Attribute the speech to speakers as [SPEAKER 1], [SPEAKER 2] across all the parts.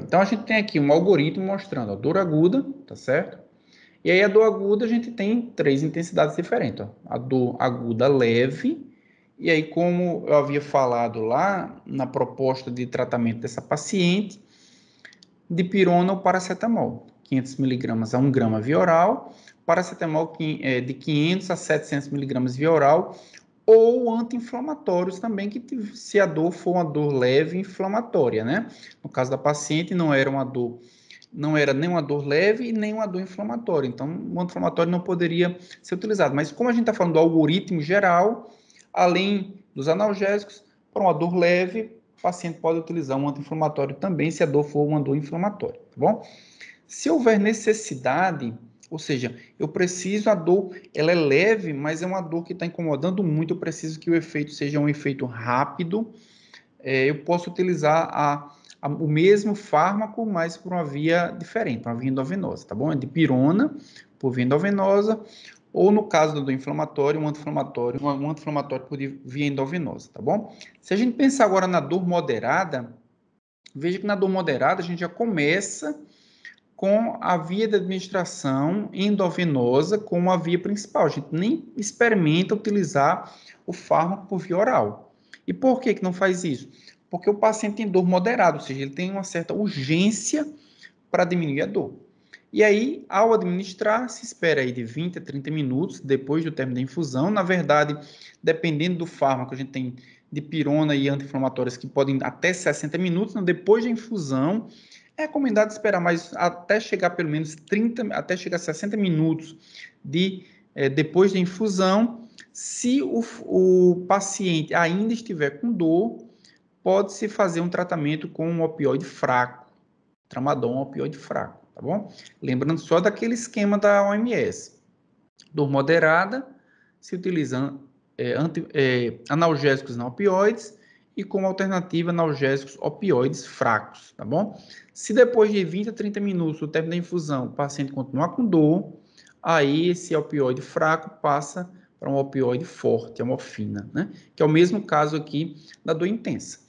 [SPEAKER 1] Então a gente tem aqui um algoritmo mostrando a dor aguda, tá certo? E aí a dor aguda a gente tem três intensidades diferentes. Ó. A dor aguda leve, e aí como eu havia falado lá na proposta de tratamento dessa paciente, de pirona ou paracetamol, 500 miligramas a 1 grama via oral, paracetamol eh, de 500 a 700 miligramas via oral, ou anti-inflamatórios também, que se a dor for uma dor leve inflamatória, né? No caso da paciente, não era uma dor, não era nem uma dor leve e nem uma dor inflamatória. Então, o anti-inflamatório não poderia ser utilizado. Mas como a gente está falando do algoritmo geral, além dos analgésicos, para uma dor leve, o paciente pode utilizar um anti-inflamatório também, se a dor for uma dor inflamatória, tá bom? Se houver necessidade ou seja, eu preciso, a dor ela é leve, mas é uma dor que está incomodando muito. Eu preciso que o efeito seja um efeito rápido. É, eu posso utilizar a, a, o mesmo fármaco, mas por uma via diferente, uma via endovenosa, tá bom? É de pirona por via endovenosa, ou no caso do inflamatório, um anti-inflamatório, um anti-inflamatório por via endovenosa, tá bom? Se a gente pensar agora na dor moderada, veja que na dor moderada a gente já começa com a via de administração endovenosa como a via principal. A gente nem experimenta utilizar o fármaco por via oral. E por que, que não faz isso? Porque o paciente tem dor moderada, ou seja, ele tem uma certa urgência para diminuir a dor. E aí, ao administrar, se espera aí de 20 a 30 minutos depois do término da infusão. Na verdade, dependendo do fármaco, a gente tem de pirona e anti-inflamatórias que podem até 60 minutos. Então, depois da infusão, é recomendado esperar mais até chegar pelo menos 30, até chegar a 60 minutos de é, depois da infusão. Se o, o paciente ainda estiver com dor, pode-se fazer um tratamento com um opioide fraco, tramadol, um opioide fraco, tá bom? Lembrando só daquele esquema da OMS. Dor moderada, se utilizando é, anti, é, analgésicos não opioides, e como alternativa analgésicos opioides fracos, tá bom? Se depois de 20 a 30 minutos do tempo da infusão o paciente continuar com dor, aí esse opioide fraco passa para um opioide forte, a morfina, né? Que é o mesmo caso aqui da dor intensa.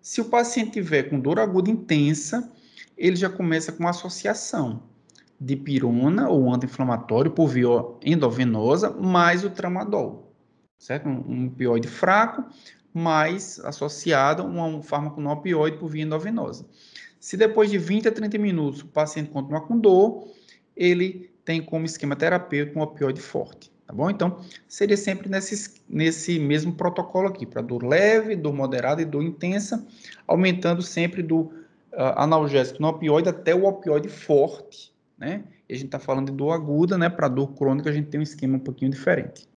[SPEAKER 1] Se o paciente tiver com dor aguda intensa, ele já começa com associação de pirona ou anti-inflamatório por via endovenosa mais o tramadol, certo? Um, um opioide fraco mais associada a um fármaco não opioide por via endovenosa. Se depois de 20 a 30 minutos o paciente continuar com dor, ele tem como esquema terapêutico um opioide forte, tá bom? Então, seria sempre nesse, nesse mesmo protocolo aqui, para dor leve, dor moderada e dor intensa, aumentando sempre do uh, analgésico no opioide até o opioide forte, né? E a gente está falando de dor aguda, né? Para dor crônica a gente tem um esquema um pouquinho diferente.